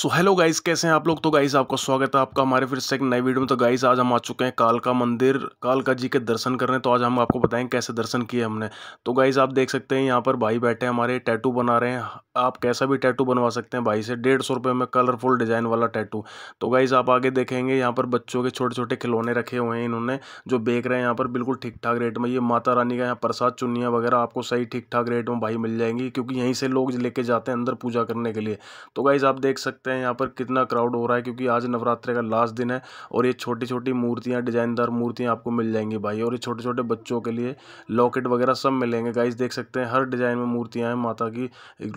so hello guys कैसे हैं आप लोग तो गाइस आपका स्वागत है आपका हमारे फिर से एक नए वीडियो में तो गाइस आज हम आ चुके हैं कालका मंदिर कालका जी के दर्शन करने तो आज हम आपको बताएंगे कैसे दर्शन किए हमने तो गाइस आप देख सकते हैं यहाँ पर भाई बैठे हैं हमारे टैटू बना रहे हैं आप कैसा भी टैटू बनवा सकते हैं भाई से डेढ़ सौ रुपये में कलरफुल डिज़ाइन वाला टैटू तो गाइज़ आप आगे देखेंगे यहाँ पर बच्चों के छोटे छोटे खिलौने रखे हुए हैं इन्होंने जो बेच रहे हैं यहाँ पर बिल्कुल ठीक ठाक रेट में ये माता रानी का यहाँ प्रसाद चुनिया वगैरह आपको सही ठीक ठाक रेट में भाई मिल जाएंगी क्योंकि यहीं से लोग लेके जाते हैं अंदर पूजा करने के लिए तो गाइज़ आप देख सकते सकते हैं यहाँ पर कितना क्राउड हो रहा है क्योंकि आज नवरात्रे का लास्ट दिन है और ये छोटी छोटी मूर्तियाँ डिजाइनदार मूर्तियाँ आपको मिल जाएंगी भाई और ये छोटे छोटे बच्चों के लिए लॉकेट वगैरह सब मिलेंगे गाइज देख सकते हैं हर डिज़ाइन में मूर्तियाँ हैं माता की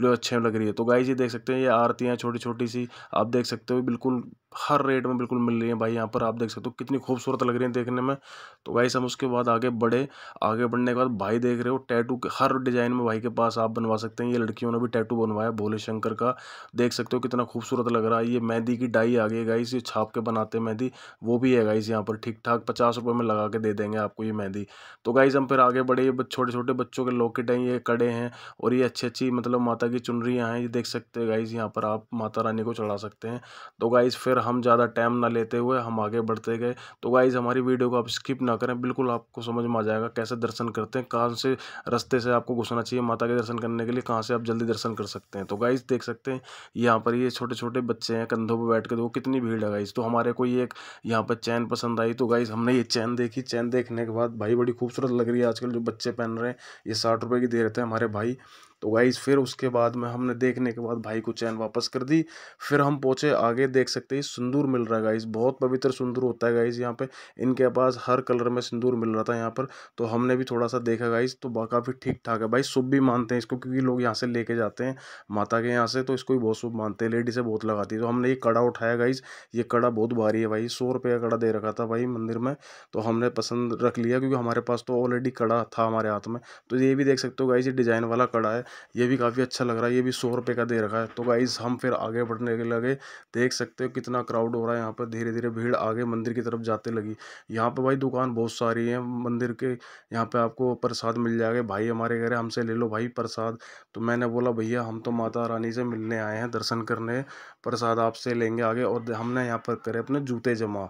जो अच्छे लग रही है तो गाइज ये देख सकते हैं ये आरतियाँ छोटी छोटी सी आप देख सकते हो बिल्कुल हर रेट में बिल्कुल मिल रही है भाई यहाँ पर आप देख सकते हो कितनी खूबसूरत लग रही है देखने में तो गाइस हम उसके बाद आगे बढ़े आगे बढ़ने के बाद भाई देख रहे हो टैटू हर डिज़ाइन में भाई के पास आप बनवा सकते हैं ये लड़कियों ने भी टैटू बनवाया भोले शंकर का देख सकते हो कितना खूबसूरत खूबसूरत लग रहा है ये मेहंदी की डाई आ गई गाइस ये छाप के बनाते हैं मेहंदी वो भी है गाइस यहाँ पर ठीक ठाक पचास रुपये में लगा के दे देंगे आपको ये मेहंदी तो गाइस हम फिर आगे बढ़े छोटे छोटे बच्चों के लॉकेट हैं ये कड़े हैं और ये अच्छी अच्छी मतलब माता की चुनरियाँ हैं ये देख सकते हैं गाइस यहाँ पर आप माता रानी को चढ़ा सकते हैं तो गाइस फिर हम ज़्यादा टाइम ना लेते हुए हम आगे बढ़ते गए तो गाइस हमारी वीडियो को आप स्किप ना करें बिल्कुल आपको समझ में आ जाएगा कैसे दर्शन करते हैं कहाँ से रस्ते से आपको घुसना चाहिए माता के दर्शन करने के लिए कहाँ से आप जल्दी दर्शन कर सकते हैं तो गाइस देख सकते हैं यहाँ पर ये छोटे छोटे छोटे बच्चे हैं कंधों पर बैठ के देखो तो कितनी भीड़ है गाइस तो हमारे को ये एक यहाँ पर चैन पसंद आई तो गाइस हमने ये चैन देखी चैन देखने के बाद भाई बड़ी खूबसूरत लग रही है आजकल जो बच्चे पहन रहे हैं ये साठ रुपये की दे रहे थे हमारे भाई तो गाइज़ फिर उसके बाद में हमने देखने के बाद भाई को चैन वापस कर दी फिर हम पहुँचे आगे देख सकते हैं सिंदूर मिल रहा है गाइज़ बहुत पवित्र सिंदूर होता है गाइज़ यहाँ पे इनके पास हर कलर में सिंदूर मिल रहा था यहाँ पर तो हमने भी थोड़ा सा देखा गाइज़ तो काफ़ी ठीक ठाक है भाई शुभ भी मानते हैं इसको क्योंकि लोग यहाँ से लेके जाते हैं माता के यहाँ से तो इसको भी बहुत शुभ मानते हैं लेडी से बहुत लगाती है तो हमने ये कड़ा उठाया गाइज़ ये कड़ा बहुत भारी है भाई सौ रुपये का कड़ा दे रखा था भाई मंदिर में तो हमने पसंद रख लिया क्योंकि हमारे पास तो ऑलरेडी कड़ा था हमारे हाथ में तो ये भी देख सकते हो गाइज़ ये डिज़ाइन वाला कड़ा है ये भी काफ़ी अच्छा लग रहा है ये भी सौ रुपये का दे रखा है तो गाइज़ हम फिर आगे बढ़ने के लगे देख सकते हो कितना क्राउड हो रहा है यहाँ पर धीरे धीरे भीड़ आगे मंदिर की तरफ जाते लगी यहाँ पर भाई दुकान बहुत सारी है मंदिर के यहाँ पर आपको प्रसाद मिल जाएगा भाई हमारे घर हमसे ले लो भाई प्रसाद तो मैंने बोला भैया हम तो माता रानी से मिलने आए हैं दर्शन करने प्रसाद आपसे लेंगे आगे और हमने यहाँ पर करे अपने जूते जमा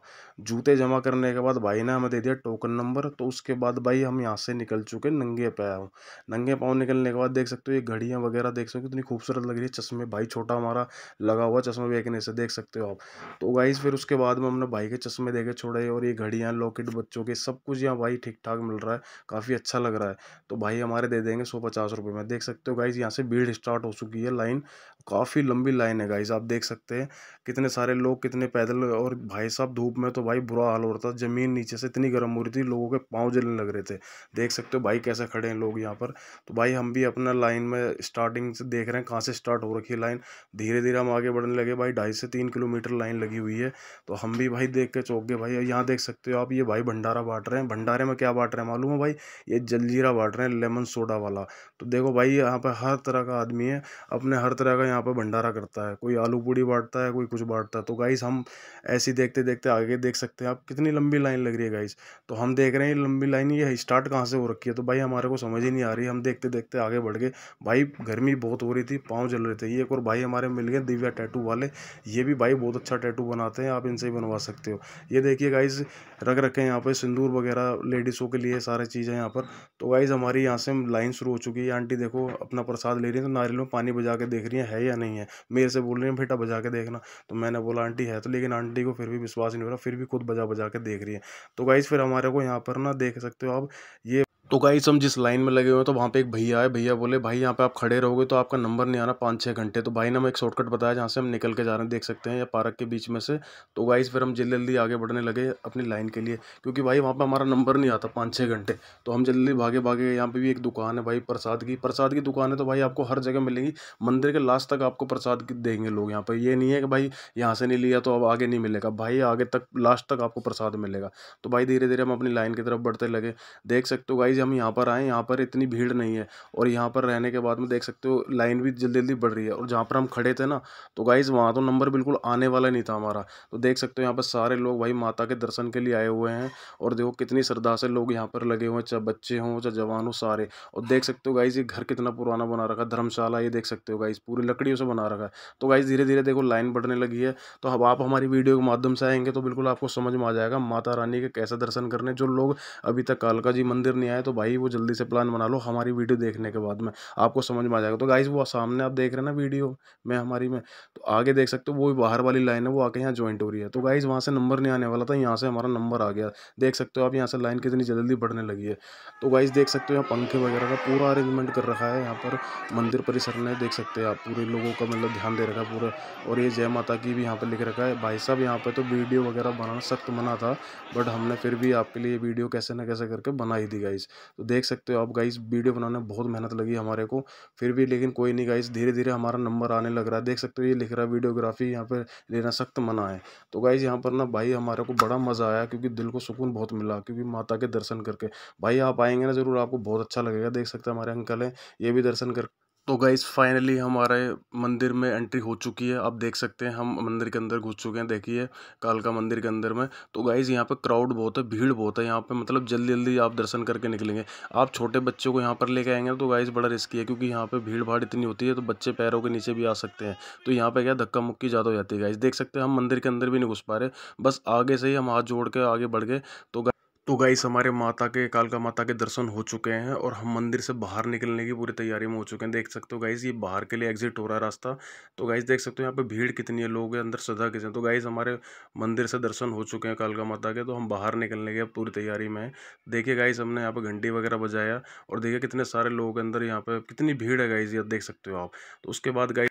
जूते जमा करने के बाद भाई ने हमें दे दिया टोकन नंबर तो उसके बाद भाई हम यहाँ से निकल चुके नंगे पाँव नंगे पाँव निकलने के बाद देख सकते हो ये घड़ियाँ वगैरह देख सकते हो इतनी खूबसूरत लग रही है चश्मे भाई छोटा हमारा लगा हुआ चश्मे बेचने से देख सकते हो आप तो गाइज फिर उसके बाद में हमने भाई के चश्मे देखे छोड़े और ये घड़ियाँ लॉकेट बच्चों के सब कुछ यहाँ भाई ठीक ठाक मिल रहा है काफ़ी अच्छा लग रहा है तो भाई हमारे दे देंगे सौ पचास रुपये में देख सकते हो गाइज यहाँ से भीड़ स्टार्ट हो चुकी है लाइन काफ़ी लंबी लाइन है गाइज आप देख सकते हैं कितने सारे लोग कितने पैदल और भाई साहब धूप में तो भाई बुरा हाल हो रहा था ज़मीन नीचे से इतनी गर्म हो रही थी लोगों के पाँव जलने लग रहे थे देख सकते हो भाई कैसे खड़े हैं लोग यहाँ पर तो भाई हम भी अपना लाइन में स्टार्टिंग से देख रहे हैं कहाँ से स्टार्ट हो रखी है लाइन धीरे धीरे हम आगे बढ़ने लगे भाई ढाई से तीन किलोमीटर लाइन लगी हुई है तो हम भी भाई देख के चौक गए भाई यहाँ देख सकते हो आप ये भाई भंडारा बांट रहे हैं भंडारे में क्या बांट रहे हैं मालूम है भाई ये जलजीरा बांट रहे हैं लेमन सोडा वाला तो देखो भाई यहाँ पर हर तरह का आदमी है अपने हर तरह का यहाँ पर भंडारा करता है कोई आलू पूड़ी बांटता है कोई कुछ बांटता है तो गाइस हम ऐसी देखते देखते आगे देख सकते हैं आप कितनी लंबी लाइन लग रही है गाइस तो हम देख रहे हैं लंबी लाइन ये स्टार्ट कहाँ से हो रखी है तो भाई हमारे को समझ ही नहीं आ रही हम देखते देखते आगे बढ़ गए भाई गर्मी बहुत हो रही थी पाँव जल रहे थे एक और भाई हमारे मिल गए दिव्या टैटू वाले ये भी भाई बहुत अच्छा टैटू बनाते हैं आप इनसे ही बनवा सकते हो ये देखिए गाइज रख रखे हैं यहाँ पर सिंदूर वगैरह लेडीज़ों के लिए सारे चीज़ें यहाँ पर तो गाइज़ हमारी यहाँ से लाइन शुरू हो चुकी है आंटी देखो अपना प्रसाद ले रही है तो नारियल में पानी बजा के देख रही है, है या नहीं है मेरे से बोल रही है बेटा बजा के देखना तो मैंने बोला आंटी है तो लेकिन आंटी को फिर भी विश्वास नहीं हो रहा फिर भी खुद बजा बजा के देख रही है तो गाइज़ फिर हमारे को यहाँ पर ना देख सकते हो आप ये तो गाइस हम जिस लाइन में लगे हुए हैं तो वहाँ पे एक भैया आए भैया बोले भाई यहाँ पे आप खड़े रहोगे तो आपका नंबर नहीं आना पाँच छः घंटे तो भाई ने हमें एक शॉर्टकट बताया जहाँ से हम निकल के जा रहे हैं देख सकते हैं या पार्क के बीच में से तो गाइस फिर हम जल्दी जल्दी आगे बढ़ने लगे अपनी लाइन के लिए क्योंकि भाई वहाँ पर हमारा नंबर नहीं आता पाँच छः घंटे तो हम जल्दी भागे भागे यहाँ पर भी एक दुकान है भाई प्रसाद की प्रसाद की दुकान है तो भाई आपको हर जगह मिलेगी मंदिर के लास्ट तक आपको प्रसाद देंगे लोग यहाँ पर ये नहीं है कि भाई यहाँ से नहीं लिया तो अब आगे नहीं मिलेगा भाई आगे तक लास्ट तक आपको प्रसाद मिलेगा तो भाई धीरे धीरे हम अपनी लाइन की तरफ बढ़ते लगे देख सकते हो गाइस गाइज हम यहाँ पर आए यहाँ पर इतनी भीड़ नहीं है और यहाँ पर रहने के बाद में देख सकते हो लाइन भी जल्दी जल्दी बढ़ रही है और जहाँ पर हम खड़े थे ना तो गाइज़ वहाँ तो नंबर बिल्कुल आने वाला नहीं था हमारा तो देख सकते हो यहाँ पर सारे लोग भाई माता के दर्शन के लिए आए हुए हैं और देखो कितनी श्रद्धा से लोग यहाँ पर लगे हुए हैं चाहे बच्चे हों चाहे जवान हो सारे और देख सकते हो गाइज़ ये घर कितना पुराना बना रखा है धर्मशाला ये देख सकते हो गाइज़ पूरी लकड़ियों से बना रखा है तो गाइज़ धीरे धीरे देखो लाइन बढ़ने लगी है तो अब आप हमारी वीडियो के माध्यम से आएंगे तो बिल्कुल आपको समझ में आ जाएगा माता रानी के कैसे दर्शन करने जो लोग अभी तक कालका जी मंदिर नहीं आए तो भाई वो जल्दी से प्लान बना लो हमारी वीडियो देखने के बाद में आपको समझ में आ जाएगा तो गाइज वो सामने आप देख रहे हैं ना वीडियो में हमारी में तो आगे देख सकते हो वो भी बाहर वाली लाइन है वो आके यहाँ ज्वाइंट हो रही है तो गाइज वहाँ से नंबर नहीं आने वाला था यहाँ से हमारा नंबर आ गया देख सकते हो आप यहाँ से लाइन कितनी जल्दी बढ़ने लगी है तो गाइज देख सकते हो यहाँ पंखे वगैरह का पूरा अरेंजमेंट कर रखा है यहाँ पर मंदिर परिसर में देख सकते हैं आप पूरे लोगों का मतलब ध्यान दे रखा है पूरा और ये जय माता की भी यहाँ पर लिख रखा है भाई साहब यहाँ पर तो वीडियो वगैरह बनाना सख्त मना था बट हमने फिर भी आपके लिए वीडियो कैसे ना कैसे करके बना ही दी गाइज तो देख सकते हो आप गाइस वीडियो बनाने में बहुत मेहनत लगी हमारे को फिर भी लेकिन कोई नहीं गाइस धीरे धीरे हमारा नंबर आने लग रहा है देख सकते हो ये लिख रहा है वीडियोग्राफी यहाँ पर लेना सख्त मना है तो गाइस यहाँ पर ना भाई हमारे को बड़ा मज़ा आया क्योंकि दिल को सुकून बहुत मिला क्योंकि माता के दर्शन करके भाई आप आएंगे ना ज़रूर आपको बहुत अच्छा लगेगा देख सकते हैं हमारे अंकल हैं ये भी दर्शन कर तो गाइस फाइनली हमारे मंदिर में एंट्री हो चुकी है आप देख सकते हैं हम मंदिर के अंदर घुस चुके हैं देखिए कालका मंदिर के अंदर में तो गाइस यहाँ पे क्राउड बहुत है भीड़ बहुत है यहाँ पे मतलब जल्दी जल्दी आप दर्शन करके निकलेंगे आप छोटे बच्चों को यहाँ पर लेके आएंगे तो गाइस बड़ा रिस्की है क्योंकि यहाँ पर भीड़ भाड़ इतनी होती है तो बच्चे पैरों के नीचे भी आ सकते हैं तो यहाँ पर क्या धक्का मुक्की ज़्यादा हो जाती है गाइज देख सकते हैं हम मंदिर के अंदर भी नहीं घुस पा रहे बस आगे से ही हम हाथ जोड़ के आगे बढ़ गए तो तो गाइस हमारे माता के कालका माता के दर्शन हो चुके हैं और हम मंदिर से बाहर निकलने की पूरी तैयारी में हो चुके हैं देख सकते हो गाइस ये बाहर के लिए एग्जिट हो रहा है रास्ता तो गाइस देख सकते हो यहाँ पे भीड़ कितनी है लोग अंदर सजा किसे तो गाइस हमारे मंदिर से दर्शन हो चुके हैं कालका माता के तो हम बाहर निकलने की पूरी तैयारी में है देखिए गाइस हमने यहाँ पर घंटी वगैरह बजाया और देखिए कितने सारे लोग अंदर यहाँ पर कितनी भीड़ है गाइज ये देख सकते हो आप तो उसके बाद गाइज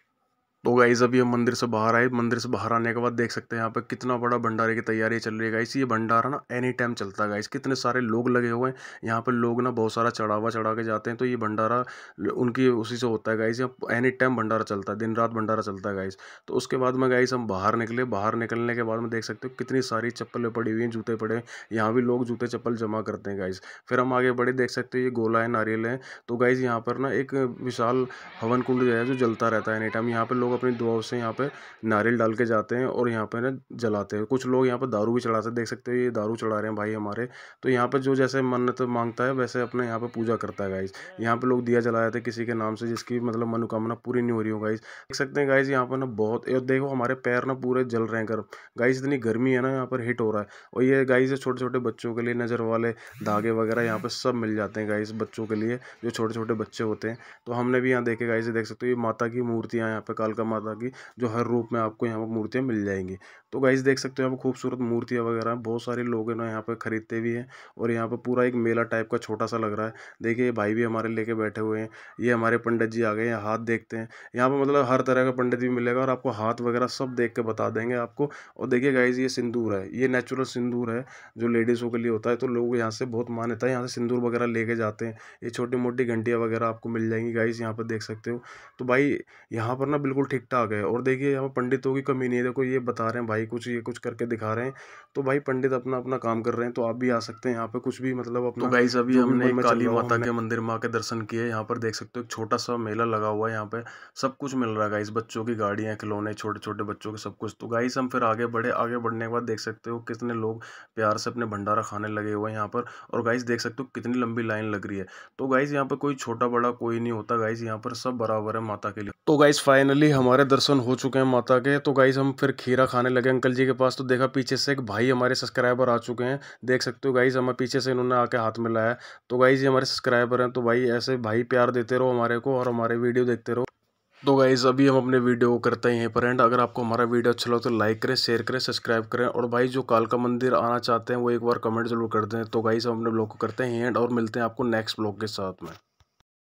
तो गाइज़ अभी हम मंदिर से बाहर आए मंदिर से बाहर आने के बाद देख सकते हैं यहाँ पे कितना बड़ा भंडारे की तैयारी चल रही है गाइस ये भंडारा ना एनी टाइम चलता है गाइस कितने सारे लोग लगे हुए हैं यहाँ पे लोग ना बहुत सारा चढ़ावा चढ़ा के जाते हैं तो ये भंडारा उनकी उसी से होता है गाइस यहाँ एनी टाइम भंडारा चलता है दिन रात भंडारा चलता है गाइस तो उसके बाद में गाइस हम बाहर निकले बाहर निकलने के बाद में देख सकते हो कितनी सारी चप्पलें पड़ी हुई हैं जूते पड़े हैं यहाँ भी लोग जूते चप्पल जमा करते हैं गाइस फिर हम आगे बढ़े देख सकते हो ये गोला है नारियल है तो गाइज़ यहाँ पर ना एक विशाल हवन कुंड जो है जो जलता रहता है एनी टाइम यहाँ पर लोग अपनी दुआओं से यहाँ पे नारियल डाल के जाते हैं और यहाँ पे ना जलाते हैं कुछ लोग यहाँ पर दारू भी चढ़ाते हैं देख सकते हो ये दारू चढ़ा रहे हैं भाई हमारे तो यहाँ पर जो जैसे मन्नत मांगता है वैसे अपने यहाँ पर पूजा करता है गाइज यहाँ पर लोग दिया जलाया थे किसी के नाम से जिसकी मतलब मनोकामना पूरी नहीं हो रही हो गाइज देख सकते हैं गाइज यहाँ पर ना बहुत देखो हमारे पैर ना पूरे जल रहे हैं गर्म गाइज इतनी गर्मी है ना यहाँ पर हिट हो रहा है और ये गाइज छोटे छोटे बच्चों के लिए नज़र वाले धागे वगैरह यहाँ पर सब मिल जाते हैं गाइज बच्चों के लिए जो छोटे छोटे बच्चे होते हैं तो हमने भी यहाँ देखे गाइज देख सकते हो ये माता की मूर्तियाँ यहाँ पे का सीता माता की जो हर रूप में आपको यहाँ पर मूर्तियाँ मिल जाएंगी तो गाइस देख सकते हो यहाँ पर खूबसूरत मूर्तियाँ वगैरह बहुत सारे लोग हैं ना यहाँ पर ख़रीदते भी हैं और यहाँ पर पूरा एक मेला टाइप का छोटा सा लग रहा है देखिए भाई भी हमारे लेके बैठे हुए हैं ये हमारे पंडित जी आ गए हैं हाथ देखते हैं यहाँ पर मतलब हर तरह का पंडित भी मिलेगा और आपको हाथ वगैरह सब देख के बता देंगे आपको और देखिए गाइज ये सिंदूर है ये नेचुरल सिंदूर है जो लेडीज़ों के लिए होता है तो लोग यहाँ से बहुत मान्यता है यहाँ से सिंदूर वगैरह लेके जाते हैं ये छोटी मोटी घंटियाँ वगैरह आपको मिल जाएंगी गाइज यहाँ पर देख सकते हो तो भाई यहाँ पर ना बिल्कुल ठीक ठाक है और देखिए यहाँ पर पंडितों की कमी नहीं है देखो ये बता रहे हैं भाई कुछ ये कुछ करके दिखा रहे हैं तो भाई पंडित अपना अपना काम कर रहे हैं तो आप भी आ सकते हैं यहाँ पे कुछ भी मतलब तो अपना तो गाइस अभी हमने काली माता के मंदिर में आके दर्शन किए यहाँ पर देख सकते हो एक छोटा सा मेला लगा हुआ है यहाँ पे सब कुछ मिल रहा है गाइस बच्चों की गाड़ियाँ खिलौने छोटे छोटे बच्चों के सब कुछ तो गाइस हम फिर आगे बढ़े आगे बढ़ने के बाद देख सकते हो कितने लोग प्यार से अपने भंडारा खाने लगे हुए हैं यहाँ पर और गाइस देख सकते हो कितनी लंबी लाइन लग रही है तो गाइस यहाँ पर कोई छोटा बड़ा कोई नहीं होता गाइस यहाँ पर सब बराबर है माता के लिए तो गाइस फाइनली हम हमारे दर्शन हो चुके हैं माता के तो गाइज़ हम फिर खीरा खाने लगे अंकल जी के पास तो देखा पीछे से एक भाई हमारे सब्सक्राइबर आ चुके हैं देख सकते हो गाइज़ हमें पीछे से इन्होंने आके हाथ में लाया तो गाइज ये हमारे सब्सक्राइबर हैं तो भाई ऐसे भाई प्यार देते रहो हमारे को और हमारे वीडियो देखते रहो तो गाइज़ अभी हम अपने वीडियो को करते हैं यहीं पर एंड अगर आपको हमारा वीडियो अच्छा लगे तो लाइक करें शेयर करें सब्सक्राइब करें और भाई जो कालका मंदिर आना चाहते हैं वो एक बार कमेंट जरूर कर दें तो गाइज़ हम अपने ब्लॉग को करते हैं एंड और मिलते हैं आपको नेक्स्ट ब्लॉग के साथ में